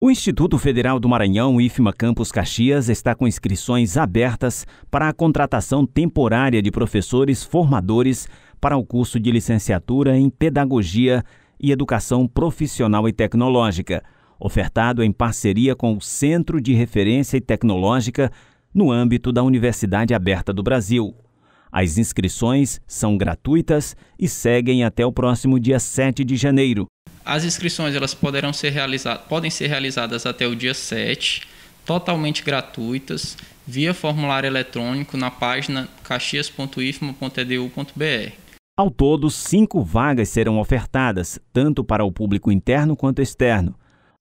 O Instituto Federal do Maranhão, IFMA Campus Caxias, está com inscrições abertas para a contratação temporária de professores formadores para o curso de licenciatura em Pedagogia e Educação Profissional e Tecnológica, ofertado em parceria com o Centro de Referência e Tecnológica no âmbito da Universidade Aberta do Brasil. As inscrições são gratuitas e seguem até o próximo dia 7 de janeiro. As inscrições elas poderão ser realizadas, podem ser realizadas até o dia 7, totalmente gratuitas, via formulário eletrônico na página caxias.ifma.edu.br. Ao todo, cinco vagas serão ofertadas, tanto para o público interno quanto externo.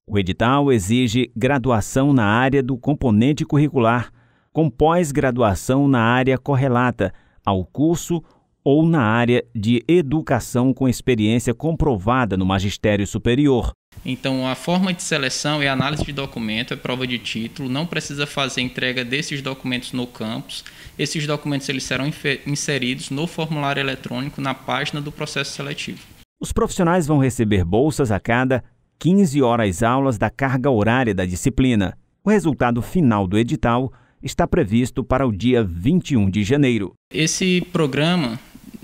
O edital exige graduação na área do componente curricular, com pós-graduação na área correlata ao curso ou na área de educação com experiência comprovada no magistério superior. Então, a forma de seleção é análise de documento, é prova de título, não precisa fazer entrega desses documentos no campus. Esses documentos eles serão inseridos no formulário eletrônico na página do processo seletivo. Os profissionais vão receber bolsas a cada 15 horas aulas da carga horária da disciplina. O resultado final do edital está previsto para o dia 21 de janeiro. Esse programa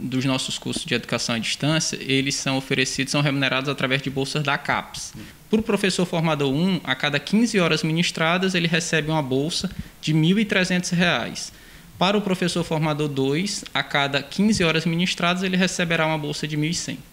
dos nossos cursos de educação à distância, eles são oferecidos, são remunerados através de bolsas da CAPES. Para o professor formador 1, a cada 15 horas ministradas, ele recebe uma bolsa de R$ 1.300. Para o professor formador 2, a cada 15 horas ministradas, ele receberá uma bolsa de R$ 1.100.